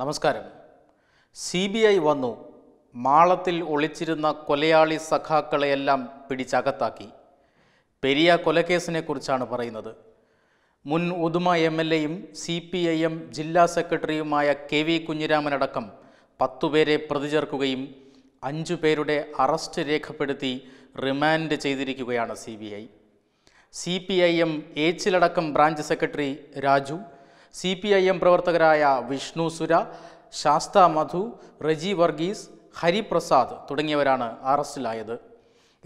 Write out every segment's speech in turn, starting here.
നമസ്കാരം C B I വന്നു മാളത്തിൽ ഒളിച്ചിരുന്ന കൊലയാളി സഖാക്കളെയെല്ലാം പിടിച്ചകത്താക്കി പെരിയ കൊലക്കേസിനെക്കുറിച്ചാണ് പറയുന്നത് മുൻ ഉദുമ എം എൽ എയും സി പി ഐ എം ജില്ലാ സെക്രട്ടറിയുമായ കെ വി കുഞ്ഞിരാമനടക്കം പത്തുപേരെ പ്രതി ചേർക്കുകയും അഞ്ചു പേരുടെ അറസ്റ്റ് രേഖപ്പെടുത്തി റിമാൻഡ് ചെയ്തിരിക്കുകയാണ് C B I C P I M ഏച്ചിലടക്കം branch secretary Raju C P I M പ്രവർത്തകരായ വിഷ്ണു സുര ശാസ്ത മധു റജി വർഗീസ് ഹരിപ്രസാദ് തുടങ്ങിയവരാണ് അറസ്റ്റിലായത്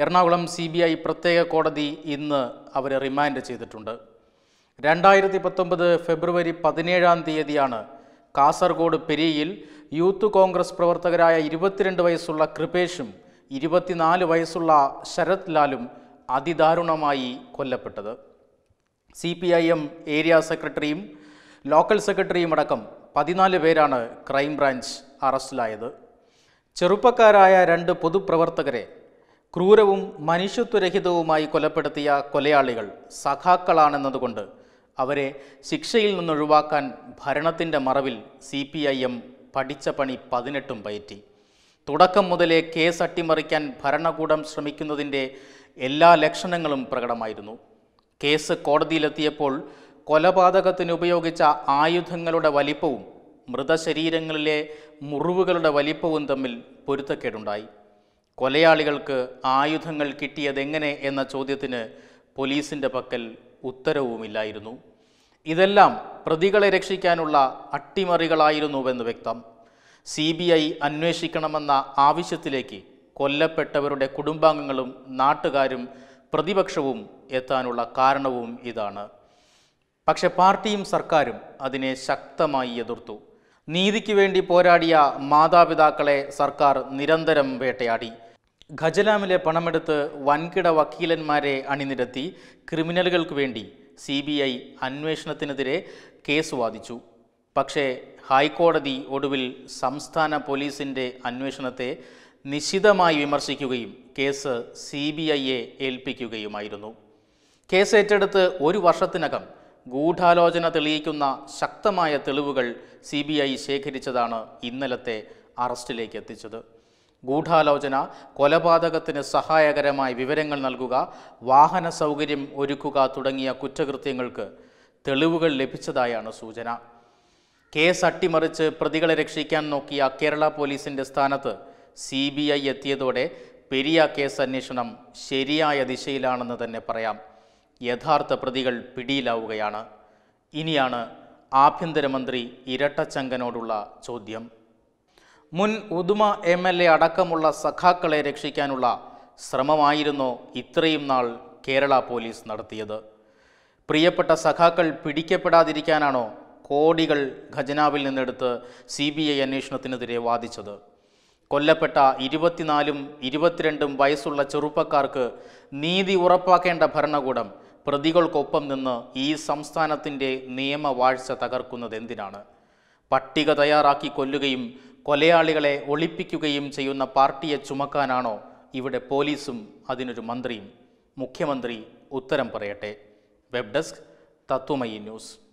എറണാകുളം സി ബി ഐ പ്രത്യേക കോടതി ഇന്ന് അവരെ റിമാൻഡ് ചെയ്തിട്ടുണ്ട് രണ്ടായിരത്തി പത്തൊമ്പത് ഫെബ്രുവരി പതിനേഴാം തീയതിയാണ് കാസർഗോഡ് പെരിയയിൽ യൂത്ത് കോൺഗ്രസ് പ്രവർത്തകരായ ഇരുപത്തിരണ്ട് വയസ്സുള്ള കൃപേഷും ഇരുപത്തിനാല് വയസ്സുള്ള ശരത് ലാലും അതിദാരുണമായി കൊല്ലപ്പെട്ടത് സി ഏരിയ സെക്രട്ടറിയും ലോക്കൽ സെക്രട്ടറിയും അടക്കം പതിനാല് പേരാണ് ക്രൈംബ്രാഞ്ച് അറസ്റ്റിലായത് ചെറുപ്പക്കാരായ രണ്ട് പൊതുപ്രവർത്തകരെ ക്രൂരവും മനുഷ്യത്വരഹിതവുമായി കൊലപ്പെടുത്തിയ കൊലയാളികൾ സഖാക്കളാണെന്നതുകൊണ്ട് അവരെ ശിക്ഷയിൽ നിന്നൊഴിവാക്കാൻ ഭരണത്തിൻ്റെ മറവിൽ സി പി ഐ എം പഠിച്ച പണി പതിനെട്ടും പയറ്റി തുടക്കം മുതലേ കേസ് അട്ടിമറിക്കാൻ ഭരണകൂടം ശ്രമിക്കുന്നതിൻ്റെ എല്ലാ ലക്ഷണങ്ങളും പ്രകടമായിരുന്നു കേസ് കോടതിയിലെത്തിയപ്പോൾ കൊലപാതകത്തിന് ഉപയോഗിച്ച ആയുധങ്ങളുടെ വലിപ്പവും മൃതശരീരങ്ങളിലെ മുറിവുകളുടെ വലിപ്പവും തമ്മിൽ പൊരുത്തക്കേടുണ്ടായി കൊലയാളികൾക്ക് ആയുധങ്ങൾ കിട്ടിയതെങ്ങനെ എന്ന ചോദ്യത്തിന് പോലീസിൻ്റെ പക്കൽ ഉത്തരവുമില്ലായിരുന്നു ഇതെല്ലാം പ്രതികളെ രക്ഷിക്കാനുള്ള അട്ടിമറികളായിരുന്നുവെന്ന് വ്യക്തം സി ബി ഐ അന്വേഷിക്കണമെന്ന ആവശ്യത്തിലേക്ക് കൊല്ലപ്പെട്ടവരുടെ കുടുംബാംഗങ്ങളും നാട്ടുകാരും പ്രതിപക്ഷവും എത്താനുള്ള കാരണവും ഇതാണ് പക്ഷെ പാർട്ടിയും സർക്കാരും അതിനെ ശക്തമായി എതിർത്തു നീതിക്ക് വേണ്ടി പോരാടിയ മാതാപിതാക്കളെ സർക്കാർ നിരന്തരം വേട്ടയാടി ഖജലാമിലെ പണമെടുത്ത് വൻകിട വക്കീലന്മാരെ അണിനിരത്തി ക്രിമിനലുകൾക്ക് വേണ്ടി സി ബി ഐ അന്വേഷണത്തിനെതിരെ കേസ് വാദിച്ചു പക്ഷേ ഹൈക്കോടതി ഒടുവിൽ സംസ്ഥാന പോലീസിൻ്റെ അന്വേഷണത്തെ നിശിതമായി വിമർശിക്കുകയും കേസ് സി ബി ഐയെ ഏൽപ്പിക്കുകയുമായിരുന്നു കേസ് ഏറ്റെടുത്ത് ഒരു വർഷത്തിനകം ഗൂഢാലോചന തെളിയിക്കുന്ന ശക്തമായ തെളിവുകൾ സി ബി ഐ ശേഖരിച്ചതാണ് ഇന്നലത്തെ അറസ്റ്റിലേക്ക് എത്തിച്ചത് ഗൂഢാലോചന കൊലപാതകത്തിന് സഹായകരമായ വിവരങ്ങൾ നൽകുക വാഹന സൗകര്യം ഒരുക്കുക തുടങ്ങിയ കുറ്റകൃത്യങ്ങൾക്ക് തെളിവുകൾ ലഭിച്ചതായാണ് സൂചന കേസ് അട്ടിമറിച്ച് പ്രതികളെ രക്ഷിക്കാൻ നോക്കിയ കേരള പോലീസിൻ്റെ സ്ഥാനത്ത് സി ബി ഐ എത്തിയതോടെ പെരിയ കേസ് അന്വേഷണം ശരിയായ ദിശയിലാണെന്ന് തന്നെ പറയാം യഥാർത്ഥ പ്രതികൾ പിടിയിലാവുകയാണ് ഇനിയാണ് ആഭ്യന്തരമന്ത്രി ഇരട്ടച്ചങ്കനോടുള്ള ചോദ്യം മുൻ ഉദുമ എം എൽ എ അടക്കമുള്ള സഖാക്കളെ രക്ഷിക്കാനുള്ള ശ്രമമായിരുന്നു ഇത്രയും നാൾ കേരള പോലീസ് നടത്തിയത് പ്രിയപ്പെട്ട സഖാക്കൾ പിടിക്കപ്പെടാതിരിക്കാനാണോ കോടികൾ ഖജനാവിൽ നിന്നെടുത്ത് സി ബി ഐ അന്വേഷണത്തിനെതിരെ വാദിച്ചത് കൊല്ലപ്പെട്ട ഇരുപത്തിനാലും ഇരുപത്തിരണ്ടും വയസ്സുള്ള ചെറുപ്പക്കാർക്ക് നീതി ഉറപ്പാക്കേണ്ട ഭരണകൂടം പ്രതികൾക്കൊപ്പം നിന്ന് ഈ സംസ്ഥാനത്തിൻ്റെ നിയമവാഴ്ച തകർക്കുന്നത് എന്തിനാണ് പട്ടിക തയ്യാറാക്കി കൊല്ലുകയും കൊലയാളികളെ ഒളിപ്പിക്കുകയും ചെയ്യുന്ന പാർട്ടിയെ ചുമക്കാനാണോ ഇവിടെ പോലീസും അതിനൊരു മന്ത്രിയും മുഖ്യമന്ത്രി ഉത്തരം പറയട്ടെ വെബ് ഡെസ്ക് തത്വമയി ന്യൂസ്